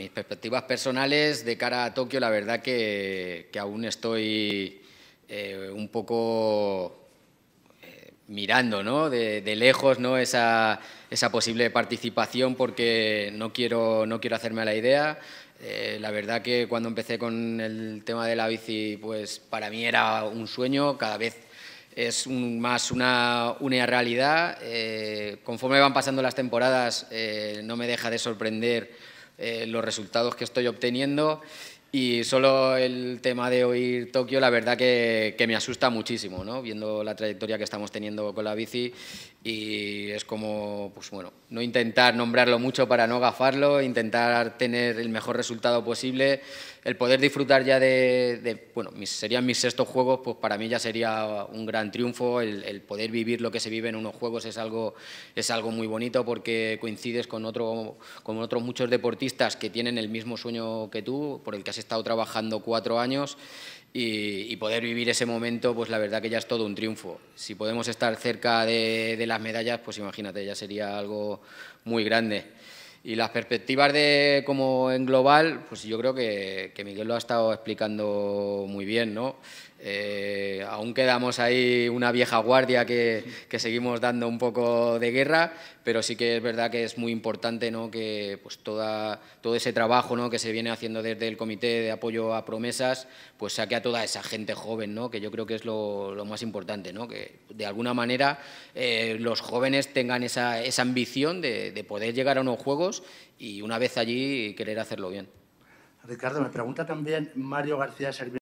mis perspectivas personales de cara a Tokio, la verdad que, aún estoy eh, un poco eh, mirando ¿no? de, lejos ¿no? esa, esa, posible participación porque no quiero, no quiero hacerme a la idea. Eh, la verdad que cuando empecé con el tema de la bici, pues para mí era un sueño, cada vez es más una, una realidad. conforme van pasando las temporadas, no me deja de sorprender eh, los resultados que estoy obteniendo y solo el tema de oír Tokio, la verdad que, me asusta muchísimo, ¿no? Viendo la trayectoria que estamos teniendo con la bici y es como, pues bueno, no intentar nombrarlo mucho para no gafarlo, intentar tener el mejor resultado posible, el poder disfrutar ya de, bueno, serían mis sextos juegos, pues para mí ya sería un gran triunfo, el, poder vivir lo que se vive en unos juegos es algo, es algo muy bonito porque coincides con, otro, con otros muchos deportistas que tienen el mismo sueño que tú, por el que has estado trabajando cuatro años y, poder vivir ese momento, pues la verdad que ya es todo un triunfo. Si podemos estar cerca de, las medallas, pues imagínate, ya sería algo muy grande. Y las perspectivas de como en global, pues yo creo que, que Miguel lo ha estado explicando muy bien, ¿no? Eh, aún quedamos ahí una vieja guardia que, seguimos dando un poco de guerra, pero sí que es verdad que es muy importante ¿no? que pues, toda, todo ese trabajo ¿no? que se viene haciendo desde el Comité de Apoyo a Promesas pues saque a toda esa gente joven, ¿no? que yo creo que es lo, más importante, ¿no? que de alguna manera eh, los jóvenes tengan esa, ambición de, poder llegar a unos juegos y una vez allí querer hacerlo bien. Ricardo, me pregunta también Mario García